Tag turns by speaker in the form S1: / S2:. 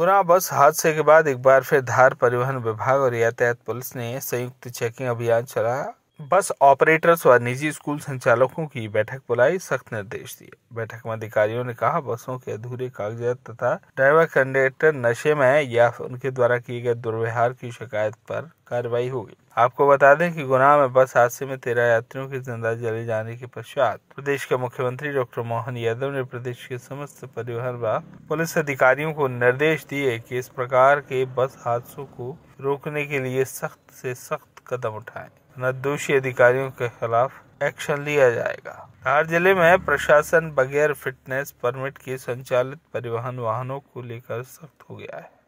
S1: गुना बस हादसे के बाद एक बार फिर धार परिवहन विभाग और यातायात पुलिस ने संयुक्त चेकिंग अभियान चलाया बस ऑपरेटर्स व निजी स्कूल संचालकों की बैठक बुलाई सख्त निर्देश दिए बैठक में अधिकारियों ने कहा बसों के अधूरे कागजात तथा ड्राइवर कंडक्टर नशे में या उनके द्वारा किए गए दुर्व्यवहार की शिकायत पर कार्रवाई होगी आपको बता दें कि गुना में बस हादसे में तेरह यात्रियों के जिंदा जले जाने के पश्चात प्रदेश के मुख्यमंत्री डॉक्टर मोहन यादव ने प्रदेश के समस्त परिवहन व पुलिस अधिकारियों को निर्देश दिए कि इस प्रकार के बस हादसों को रोकने के लिए सख्त से सख्त कदम उठाए न दोषी अधिकारियों के खिलाफ एक्शन लिया जाएगा धार जिले में प्रशासन बगैर फिटनेस परमिट के संचालित परिवहन वाहनों को लेकर सख्त हो गया है